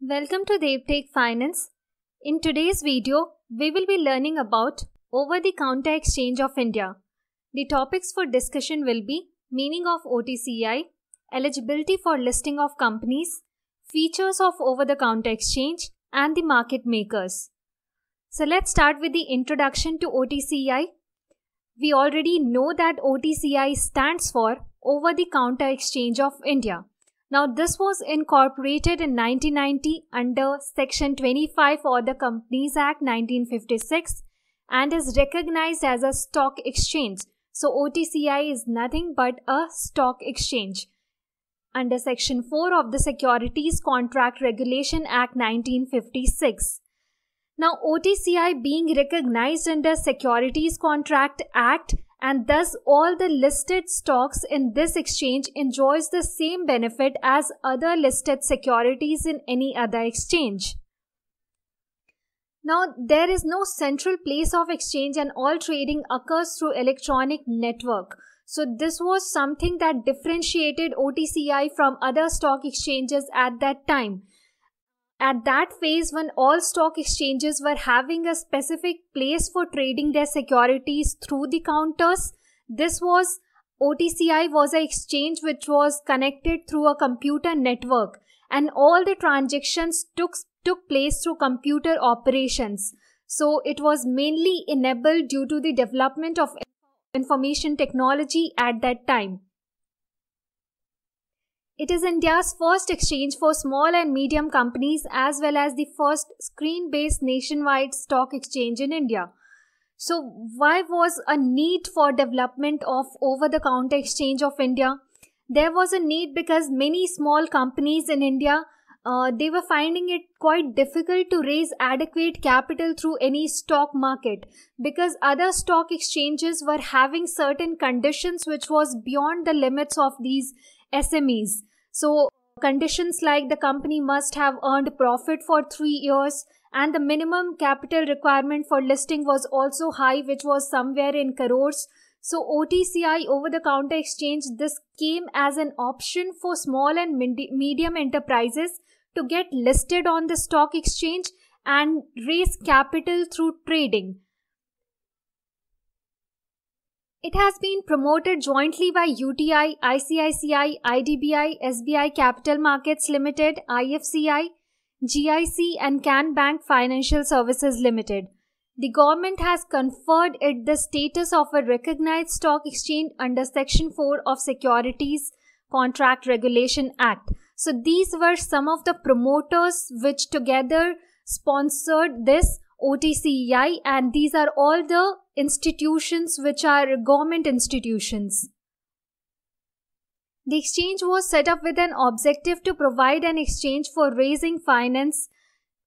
Welcome to DevTech Finance. In today's video, we will be learning about Over the Counter Exchange of India. The topics for discussion will be meaning of OTCI, eligibility for listing of companies, features of over the counter exchange, and the market makers. So let's start with the introduction to OTCI. We already know that OTCI stands for Over the Counter Exchange of India. Now, this was incorporated in 1990 under Section 25 of the Companies Act 1956 and is recognized as a stock exchange. So, OTCI is nothing but a stock exchange. Under Section 4 of the Securities Contract Regulation Act 1956. Now, OTCI being recognized under Securities Contract Act and thus all the listed stocks in this exchange enjoys the same benefit as other listed securities in any other exchange. Now, there is no central place of exchange and all trading occurs through electronic network. So this was something that differentiated OTCI from other stock exchanges at that time. At that phase, when all stock exchanges were having a specific place for trading their securities through the counters, this was OTCI was an exchange which was connected through a computer network and all the transactions took, took place through computer operations. So it was mainly enabled due to the development of information technology at that time. It is India's first exchange for small and medium companies as well as the first screen based nationwide stock exchange in India. So, why was a need for development of over the counter exchange of India? There was a need because many small companies in India uh, they were finding it quite difficult to raise adequate capital through any stock market because other stock exchanges were having certain conditions which was beyond the limits of these SMEs. So, conditions like the company must have earned profit for three years, and the minimum capital requirement for listing was also high, which was somewhere in crores. So, OTCI over the counter exchange, this came as an option for small and medium enterprises to get listed on the stock exchange and raise capital through trading. It has been promoted jointly by UTI, ICICI, IDBI, SBI Capital Markets Limited, IFCI, GIC and Can Bank Financial Services Limited. The government has conferred it the status of a recognized stock exchange under Section 4 of Securities Contract Regulation Act. So these were some of the promoters which together sponsored this OTCEI, and these are all the institutions which are government institutions. The exchange was set up with an objective to provide an exchange for raising finance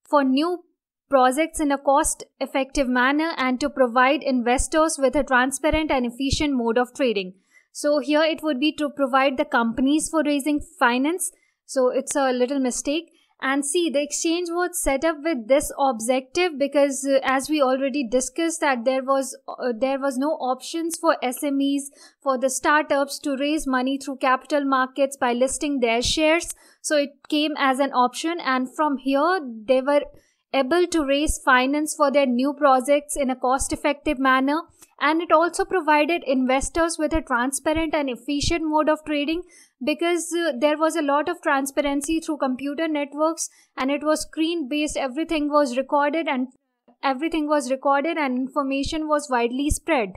for new projects in a cost effective manner and to provide investors with a transparent and efficient mode of trading. So, here it would be to provide the companies for raising finance. So, it's a little mistake and see the exchange was set up with this objective because uh, as we already discussed that there was uh, there was no options for SMEs for the startups to raise money through capital markets by listing their shares so it came as an option and from here they were able to raise finance for their new projects in a cost effective manner. And it also provided investors with a transparent and efficient mode of trading because uh, there was a lot of transparency through computer networks and it was screen based. Everything was recorded and everything was recorded and information was widely spread.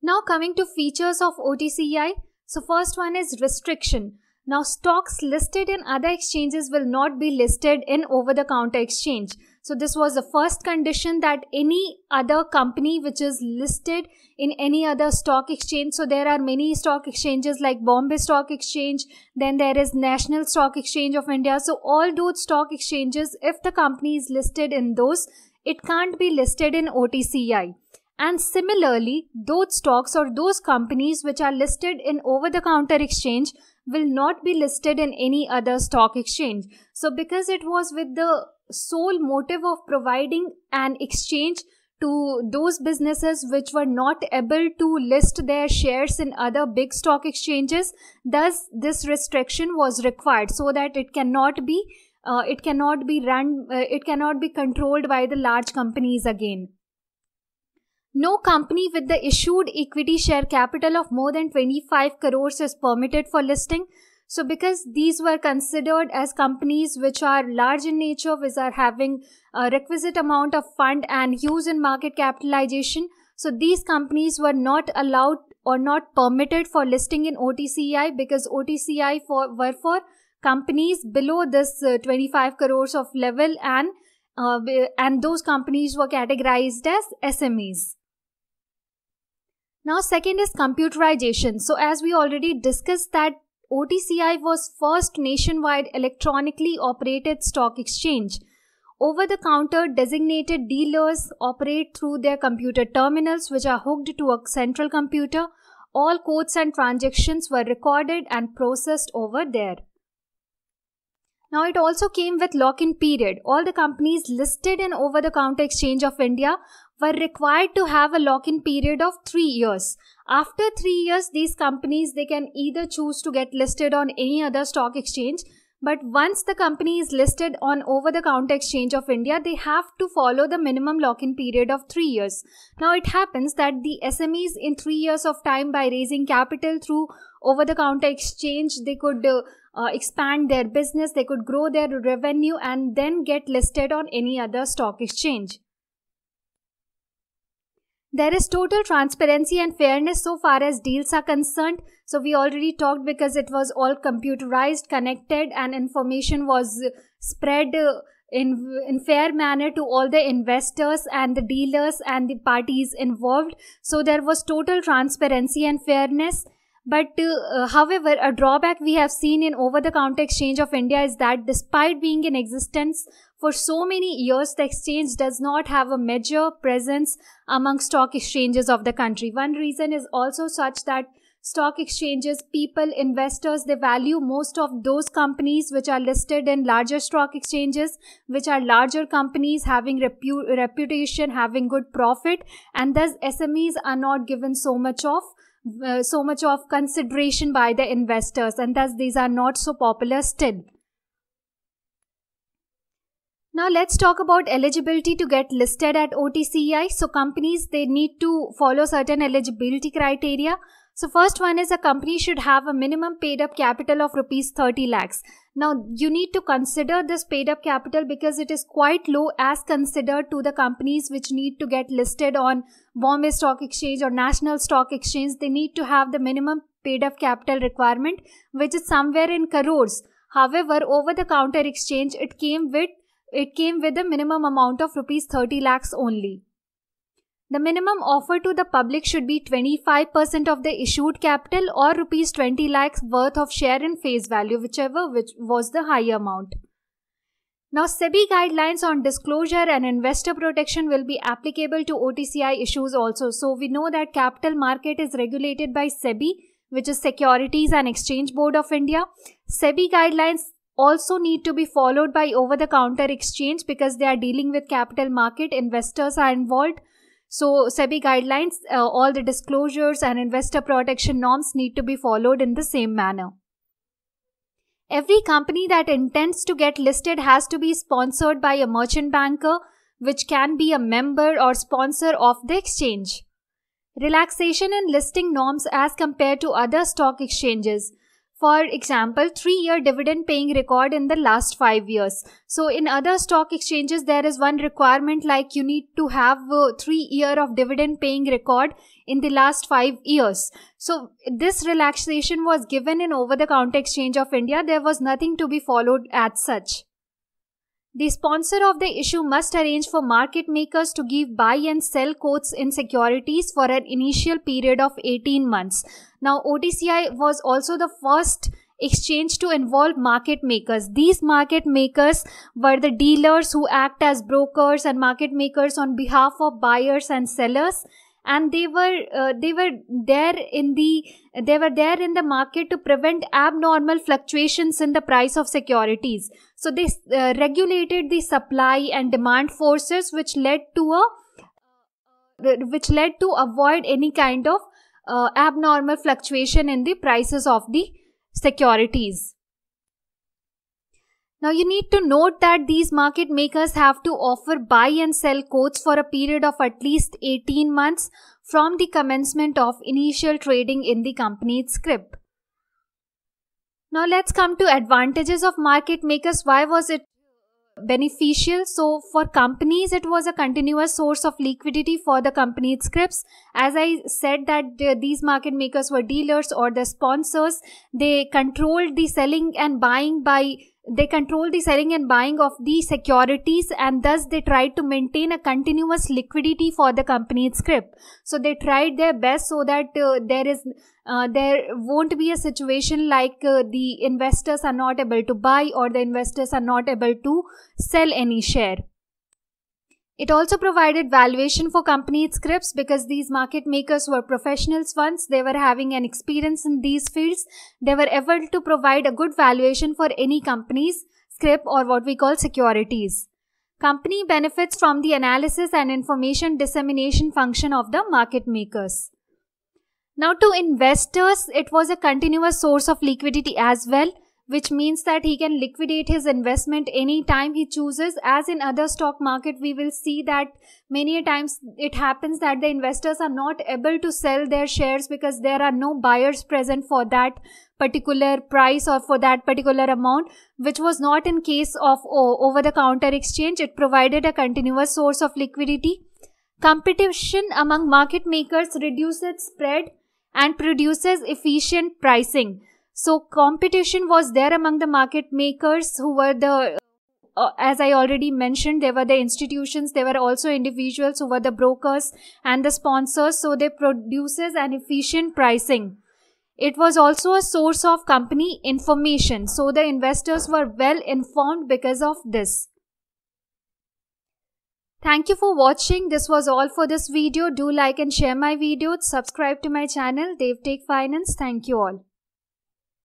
Now coming to features of OTCI. So first one is restriction. Now stocks listed in other exchanges will not be listed in over-the-counter exchange. So this was the first condition that any other company which is listed in any other stock exchange. So there are many stock exchanges like Bombay Stock Exchange. Then there is National Stock Exchange of India. So all those stock exchanges, if the company is listed in those, it can't be listed in OTCI. And similarly, those stocks or those companies which are listed in over-the-counter exchange will not be listed in any other stock exchange. So, because it was with the sole motive of providing an exchange to those businesses which were not able to list their shares in other big stock exchanges, thus, this restriction was required so that it cannot be. Uh, it cannot be run, uh, it cannot be controlled by the large companies again. No company with the issued equity share capital of more than 25 crores is permitted for listing. So, because these were considered as companies which are large in nature, which are having a requisite amount of fund and huge in market capitalization, so these companies were not allowed or not permitted for listing in OTCI because OTCI for, were for companies below this uh, 25 crores of level and uh, and those companies were categorized as SMEs. Now second is computerization. So as we already discussed that OTCI was first nationwide electronically operated stock exchange. Over-the-counter designated dealers operate through their computer terminals which are hooked to a central computer. All quotes and transactions were recorded and processed over there. Now it also came with lock-in period. All the companies listed in over-the-counter exchange of India were required to have a lock-in period of 3 years. After 3 years, these companies, they can either choose to get listed on any other stock exchange but once the company is listed on over the counter exchange of india they have to follow the minimum lock in period of 3 years now it happens that the smes in 3 years of time by raising capital through over the counter exchange they could uh, uh, expand their business they could grow their revenue and then get listed on any other stock exchange there is total transparency and fairness so far as deals are concerned. So we already talked because it was all computerized, connected, and information was spread uh, in in fair manner to all the investors and the dealers and the parties involved. So there was total transparency and fairness. But uh, uh, however, a drawback we have seen in over the counter exchange of India is that despite being in existence for so many years, the exchange does not have a major presence among stock exchanges of the country. One reason is also such that stock exchanges, people, investors, they value most of those companies which are listed in larger stock exchanges, which are larger companies having repu- reputation, having good profit, and thus SMEs are not given so much of uh, so much of consideration by the investors and thus these are not so popular still. Now let's talk about eligibility to get listed at OTCEI. So companies, they need to follow certain eligibility criteria so first one is a company should have a minimum paid up capital of rupees 30 lakhs. Now you need to consider this paid up capital because it is quite low as considered to the companies which need to get listed on Bombay Stock Exchange or National Stock Exchange. They need to have the minimum paid up capital requirement which is somewhere in crores. However, over the counter exchange it came with it came with a minimum amount of rupees 30 lakhs only. The minimum offer to the public should be 25% of the issued capital or rupees 20 lakhs worth of share in face value, whichever which was the higher amount. Now, SEBI guidelines on disclosure and investor protection will be applicable to OTCI issues also. So, we know that capital market is regulated by SEBI, which is Securities and Exchange Board of India. SEBI guidelines also need to be followed by over the counter exchange because they are dealing with capital market, investors are involved. So SEBI guidelines, uh, all the disclosures and investor protection norms need to be followed in the same manner. Every company that intends to get listed has to be sponsored by a merchant banker, which can be a member or sponsor of the exchange. Relaxation in listing norms as compared to other stock exchanges for example, three year dividend paying record in the last five years. So in other stock exchanges, there is one requirement like you need to have a uh, three year of dividend paying record in the last five years. So this relaxation was given in over the counter exchange of India. There was nothing to be followed as such. The sponsor of the issue must arrange for market makers to give buy and sell quotes in securities for an initial period of 18 months. Now, OTCI was also the first exchange to involve market makers. These market makers were the dealers who act as brokers and market makers on behalf of buyers and sellers and they were uh, they were there in the they were there in the market to prevent abnormal fluctuations in the price of securities so they uh, regulated the supply and demand forces which led to a uh, which led to avoid any kind of uh, abnormal fluctuation in the prices of the securities now you need to note that these market makers have to offer buy and sell quotes for a period of at least 18 months from the commencement of initial trading in the company's scrip. Now let's come to advantages of market makers. Why was it beneficial? So for companies, it was a continuous source of liquidity for the company's scrips. As I said that these market makers were dealers or the sponsors, they controlled the selling and buying by they control the selling and buying of the securities and thus they tried to maintain a continuous liquidity for the company's scrip so they tried their best so that uh, there is uh, there won't be a situation like uh, the investors are not able to buy or the investors are not able to sell any share it also provided valuation for company scripts because these market makers were professionals once they were having an experience in these fields. They were able to provide a good valuation for any company's script or what we call securities. Company benefits from the analysis and information dissemination function of the market makers. Now to investors, it was a continuous source of liquidity as well which means that he can liquidate his investment anytime he chooses. As in other stock market, we will see that many times it happens that the investors are not able to sell their shares because there are no buyers present for that particular price or for that particular amount, which was not in case of O over the counter exchange. It provided a continuous source of liquidity. Competition among market makers reduces spread and produces efficient pricing. So competition was there among the market makers who were the uh, as I already mentioned, there were the institutions, there were also individuals who were the brokers and the sponsors. So they produces an efficient pricing. It was also a source of company information. So the investors were well informed because of this. Thank you for watching. This was all for this video. Do like and share my video. Subscribe to my channel, Dave Take Finance. Thank you all.